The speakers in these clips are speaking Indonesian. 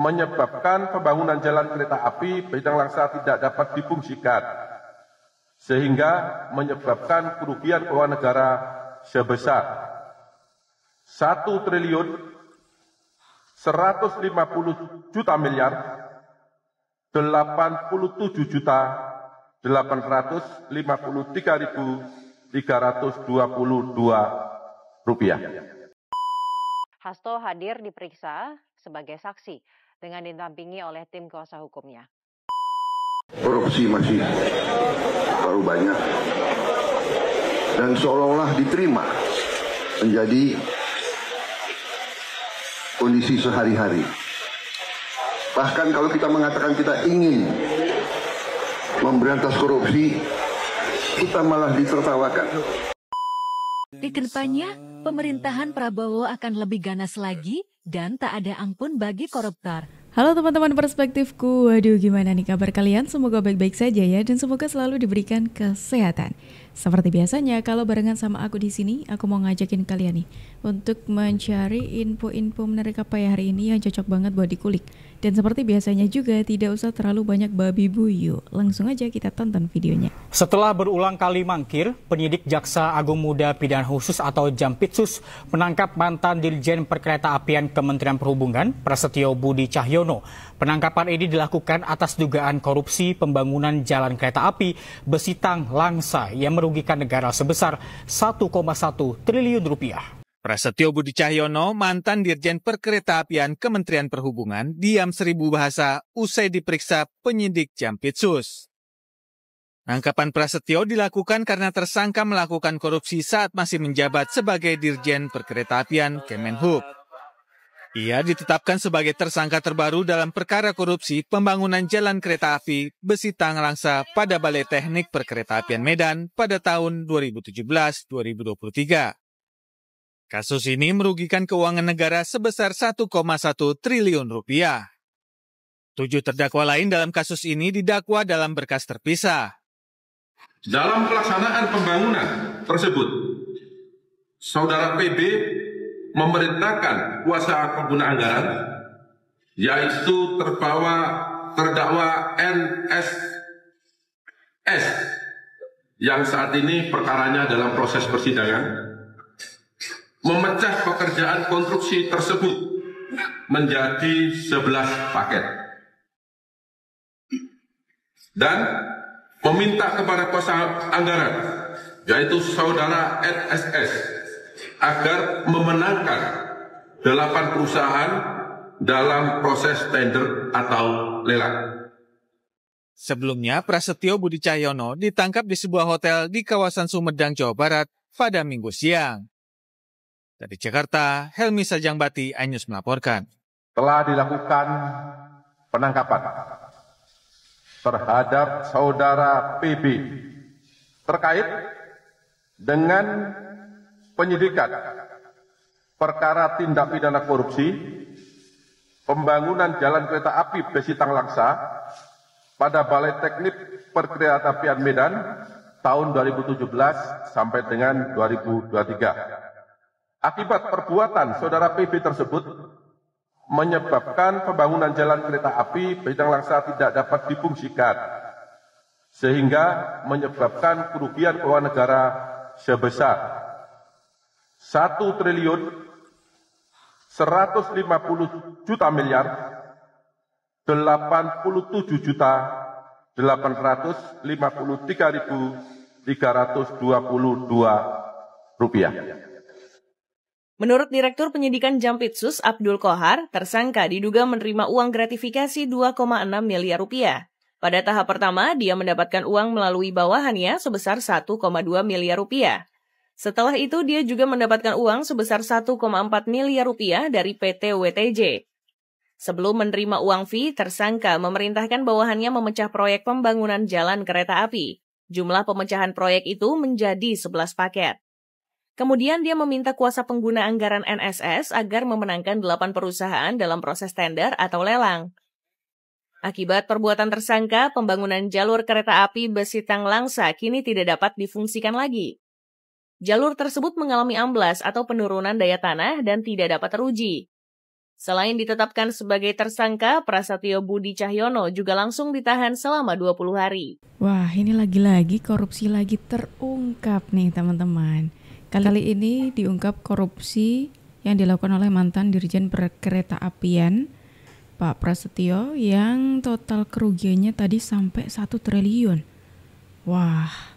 menyebabkan pembangunan jalan kereta api bidang langsa tidak dapat difungsikan sehingga menyebabkan kerugian keuangan negara sebesar 1 triliun 150 juta miliar 87 juta tiga ribu dua rupiah. Hasto hadir diperiksa sebagai saksi dengan didampingi oleh tim kuasa hukumnya. Korupsi masih terlalu banyak dan seolah-olah diterima menjadi kondisi sehari-hari. Bahkan kalau kita mengatakan kita ingin memberantas korupsi, kita malah ditertawakan. Di kedepannya, pemerintahan Prabowo akan lebih ganas lagi dan tak ada ampun bagi koruptor. Halo teman-teman perspektifku, waduh gimana nih kabar kalian? Semoga baik-baik saja ya dan semoga selalu diberikan kesehatan. Seperti biasanya, kalau barengan sama aku di sini, aku mau ngajakin kalian nih untuk mencari info-info menarik apa ya hari ini yang cocok banget buat dikulik. Dan seperti biasanya juga, tidak usah terlalu banyak babi buyu. Langsung aja kita tonton videonya. Setelah berulang kali mangkir, penyidik Jaksa Agung Muda Pidana Khusus atau Jampitsus menangkap mantan Dirjen Perkereta Apian Kementerian Perhubungan, Prasetyo Budi Cahyono Penangkapan ini dilakukan atas dugaan korupsi pembangunan jalan kereta api Besitang Langsa yang merugikan negara sebesar 1,1 triliun rupiah. Prasetyo Budi Cahyono, mantan Dirjen Perkeretaapian Kementerian Perhubungan, diam seribu bahasa usai diperiksa penyidik Jampitsus. Tangkapan Prasetyo dilakukan karena tersangka melakukan korupsi saat masih menjabat sebagai Dirjen Perkeretaapian Kemenhub. Ia ditetapkan sebagai tersangka terbaru dalam perkara korupsi pembangunan jalan kereta api besi Langsa pada Balai Teknik Perkereta Perkeretaapian Medan pada tahun 2017-2023. Kasus ini merugikan keuangan negara sebesar 1,1 triliun rupiah. Tujuh terdakwa lain dalam kasus ini didakwa dalam berkas terpisah. Dalam pelaksanaan pembangunan tersebut, Saudara PB memerintahkan kuasa pengguna anggaran yaitu terbawa terdakwa S yang saat ini perkaranya dalam proses persidangan memecah pekerjaan konstruksi tersebut menjadi 11 paket dan meminta kepada kuasa anggaran yaitu saudara NSS agar memenangkan delapan perusahaan dalam proses tender atau lelang. Sebelumnya, Prasetyo Budi Cahyono ditangkap di sebuah hotel di kawasan Sumedang, Jawa Barat pada minggu siang. Dari Jakarta, Helmi Sajangbati, Anyus melaporkan. Telah dilakukan penangkapan terhadap saudara PB terkait dengan penyidikan perkara tindak pidana korupsi pembangunan jalan kereta api Besitang Langsa pada Balai Teknik Perkeretaapian Medan tahun 2017 sampai dengan 2023. Akibat perbuatan saudara PB tersebut menyebabkan pembangunan jalan kereta api Tang Langsa tidak dapat difungsikan sehingga menyebabkan kerugian keuangan negara sebesar 1 triliun 150 juta miliar 87 juta 853.322 rupiah. Menurut Direktur Penyidikan Jampitsus Abdul Kohar, tersangka diduga menerima uang gratifikasi 2,6 miliar rupiah. Pada tahap pertama, dia mendapatkan uang melalui bawahannya sebesar 1,2 miliar rupiah. Setelah itu, dia juga mendapatkan uang sebesar 1,4 miliar rupiah dari PT WTJ. Sebelum menerima uang fee, tersangka memerintahkan bawahannya memecah proyek pembangunan jalan kereta api. Jumlah pemecahan proyek itu menjadi 11 paket. Kemudian dia meminta kuasa pengguna anggaran NSS agar memenangkan 8 perusahaan dalam proses tender atau lelang. Akibat perbuatan tersangka, pembangunan jalur kereta api Besitang Langsa kini tidak dapat difungsikan lagi jalur tersebut mengalami amblas atau penurunan daya tanah dan tidak dapat teruji. Selain ditetapkan sebagai tersangka, Prasetyo Budi Cahyono juga langsung ditahan selama 20 hari. Wah, ini lagi-lagi korupsi lagi terungkap nih teman-teman. Kali ini diungkap korupsi yang dilakukan oleh mantan Dirjen Perkereta Apian, Pak Prasetyo, yang total kerugiannya tadi sampai 1 triliun. Wah,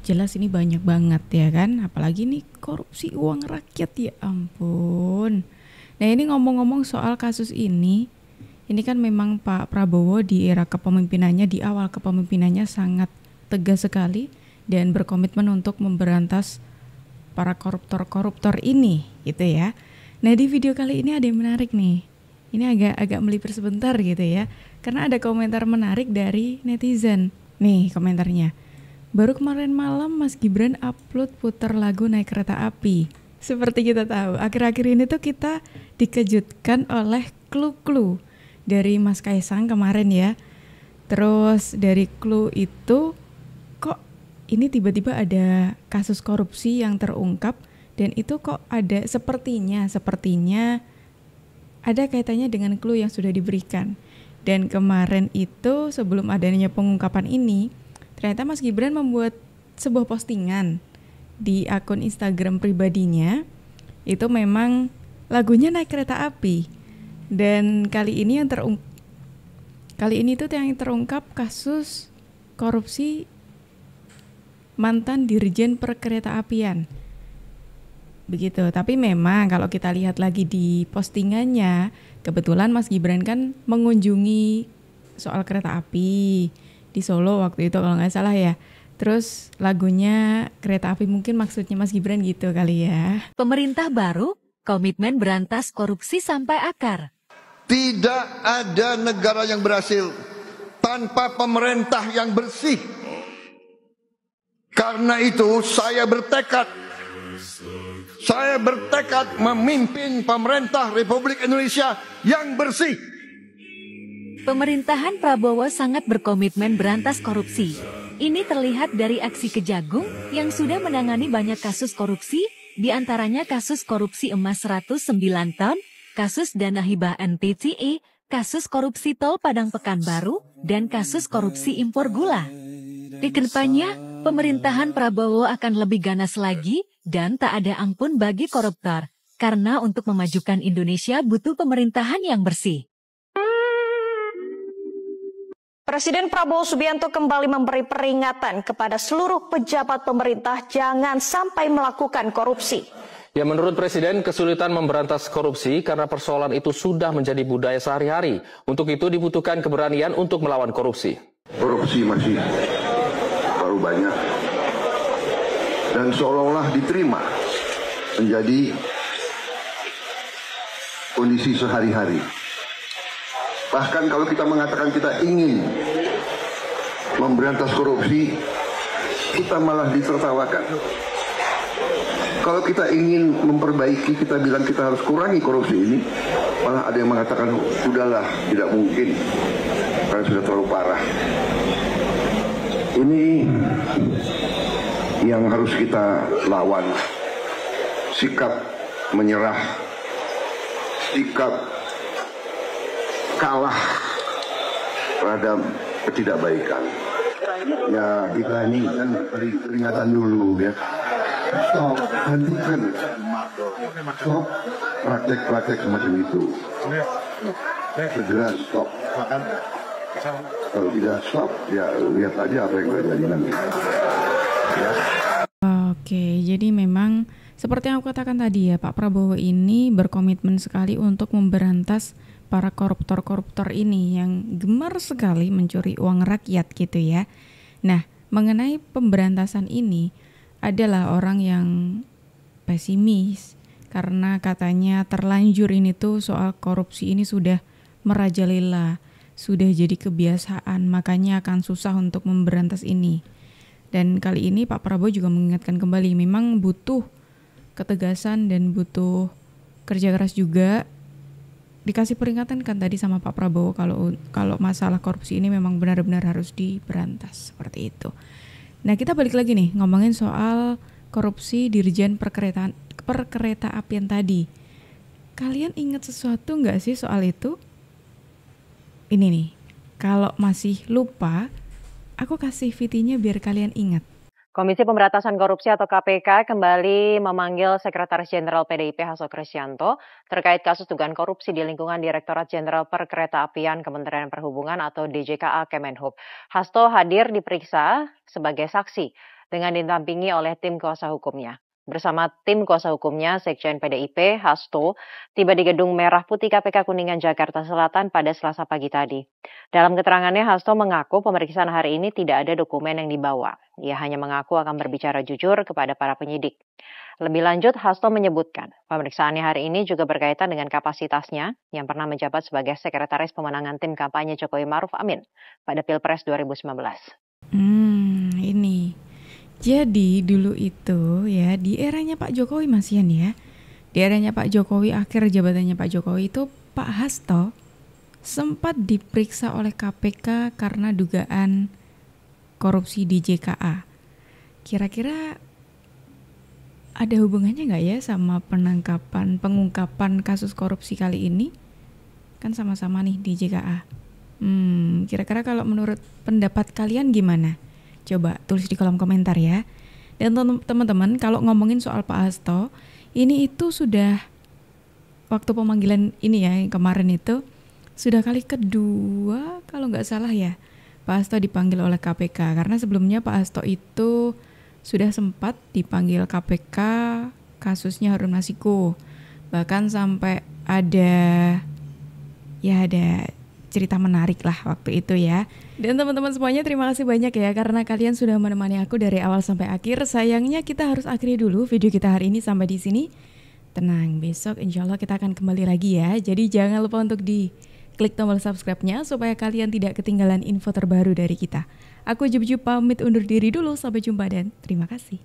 jelas ini banyak banget ya kan apalagi ini korupsi uang rakyat ya ampun nah ini ngomong-ngomong soal kasus ini ini kan memang Pak Prabowo di era kepemimpinannya di awal kepemimpinannya sangat tegas sekali dan berkomitmen untuk memberantas para koruptor-koruptor ini gitu ya nah di video kali ini ada yang menarik nih ini agak agak melipir sebentar gitu ya karena ada komentar menarik dari netizen nih komentarnya Baru kemarin malam Mas Gibran upload putar lagu naik kereta api. Seperti kita tahu, akhir-akhir ini tuh kita dikejutkan oleh clue-clue dari Mas Kaisang kemarin ya. Terus dari clue itu kok ini tiba-tiba ada kasus korupsi yang terungkap dan itu kok ada sepertinya sepertinya ada kaitannya dengan clue yang sudah diberikan. Dan kemarin itu sebelum adanya pengungkapan ini, ternyata Mas Gibran membuat sebuah postingan di akun Instagram pribadinya itu memang lagunya naik kereta api dan kali ini yang terung kali ini tuh yang terungkap kasus korupsi mantan dirjen perkereta apian begitu tapi memang kalau kita lihat lagi di postingannya kebetulan Mas Gibran kan mengunjungi soal kereta api di Solo waktu itu kalau nggak salah ya. Terus lagunya Kereta Api mungkin maksudnya Mas Gibran gitu kali ya. Pemerintah baru, komitmen berantas korupsi sampai akar. Tidak ada negara yang berhasil tanpa pemerintah yang bersih. Karena itu saya bertekad saya bertekad memimpin pemerintah Republik Indonesia yang bersih. Pemerintahan Prabowo sangat berkomitmen berantas korupsi. Ini terlihat dari aksi Kejagung yang sudah menangani banyak kasus korupsi, diantaranya kasus korupsi emas 109 ton, kasus dana hibah NPCI, e, kasus korupsi tol Padang Pekanbaru, dan kasus korupsi impor gula. Di kedepannya, pemerintahan Prabowo akan lebih ganas lagi dan tak ada ampun bagi koruptor, karena untuk memajukan Indonesia butuh pemerintahan yang bersih. Presiden Prabowo Subianto kembali memberi peringatan kepada seluruh pejabat pemerintah jangan sampai melakukan korupsi. Ya menurut Presiden kesulitan memberantas korupsi karena persoalan itu sudah menjadi budaya sehari-hari. Untuk itu dibutuhkan keberanian untuk melawan korupsi. Korupsi masih baru banyak dan seolah-olah diterima menjadi kondisi sehari-hari. Bahkan kalau kita mengatakan kita ingin memberantas korupsi, kita malah ditertawakan. Kalau kita ingin memperbaiki, kita bilang kita harus kurangi korupsi ini, malah ada yang mengatakan, sudahlah, tidak mungkin, karena sudah terlalu parah. Ini yang harus kita lawan. Sikap menyerah, sikap kalah pada ketidakbaikan. Ya kita ini kan peringatan dulu ya. Stop, hentikan. Stop praktek-praktek semacam itu. Segera stop. Kalau tidak stop, ya lihat aja apa yang terjadi nanti. Ya. Oke, jadi memang seperti yang aku katakan tadi ya, Pak Prabowo ini berkomitmen sekali untuk memberantas para koruptor-koruptor ini yang gemar sekali mencuri uang rakyat gitu ya. Nah, mengenai pemberantasan ini adalah orang yang pesimis karena katanya terlanjur ini tuh soal korupsi ini sudah merajalela, sudah jadi kebiasaan, makanya akan susah untuk memberantas ini. Dan kali ini Pak Prabowo juga mengingatkan kembali memang butuh ketegasan dan butuh kerja keras juga dikasih peringatan kan tadi sama Pak Prabowo kalau kalau masalah korupsi ini memang benar-benar harus diberantas seperti itu. Nah kita balik lagi nih ngomongin soal korupsi dirjen perkeretaan perkereta apian tadi. Kalian ingat sesuatu nggak sih soal itu? Ini nih, kalau masih lupa, aku kasih vt biar kalian ingat. Komisi Pemberantasan Korupsi atau KPK kembali memanggil Sekretaris Jenderal PDIP Hasso Kristianto terkait kasus dugaan korupsi di lingkungan Direktorat Jenderal Perkeretaapian Kementerian Perhubungan atau DJKA Kemenhub. Hasto hadir diperiksa sebagai saksi dengan ditampingi oleh tim kuasa hukumnya bersama tim kuasa hukumnya Sekjen PDIP Hasto tiba di Gedung Merah Putih KPK Kuningan Jakarta Selatan pada Selasa pagi tadi. Dalam keterangannya Hasto mengaku pemeriksaan hari ini tidak ada dokumen yang dibawa. Ia hanya mengaku akan berbicara jujur kepada para penyidik. Lebih lanjut, Hasto menyebutkan pemeriksaannya hari ini juga berkaitan dengan kapasitasnya yang pernah menjabat sebagai sekretaris pemenangan tim kampanye Jokowi Maruf Amin pada Pilpres 2019. Hmm, ini jadi dulu itu ya di eranya Pak Jokowi masian ya. Di eranya Pak Jokowi akhir jabatannya Pak Jokowi itu Pak Hasto sempat diperiksa oleh KPK karena dugaan korupsi di JKA. Kira-kira ada hubungannya nggak ya sama penangkapan pengungkapan kasus korupsi kali ini? Kan sama-sama nih di JKA. Hmm, kira-kira kalau menurut pendapat kalian gimana? Coba tulis di kolom komentar ya. Dan teman-teman kalau ngomongin soal Pak Hasto, ini itu sudah waktu pemanggilan ini ya yang kemarin itu sudah kali kedua kalau nggak salah ya Pak Hasto dipanggil oleh KPK karena sebelumnya Pak Hasto itu sudah sempat dipanggil KPK kasusnya Harun Masiku bahkan sampai ada ya ada cerita menarik lah waktu itu ya. Dan teman-teman semuanya terima kasih banyak ya karena kalian sudah menemani aku dari awal sampai akhir. Sayangnya kita harus akhiri dulu video kita hari ini sampai di sini. Tenang, besok insya Allah kita akan kembali lagi ya. Jadi jangan lupa untuk di klik tombol subscribe-nya supaya kalian tidak ketinggalan info terbaru dari kita. Aku Jubju pamit undur diri dulu, sampai jumpa dan terima kasih.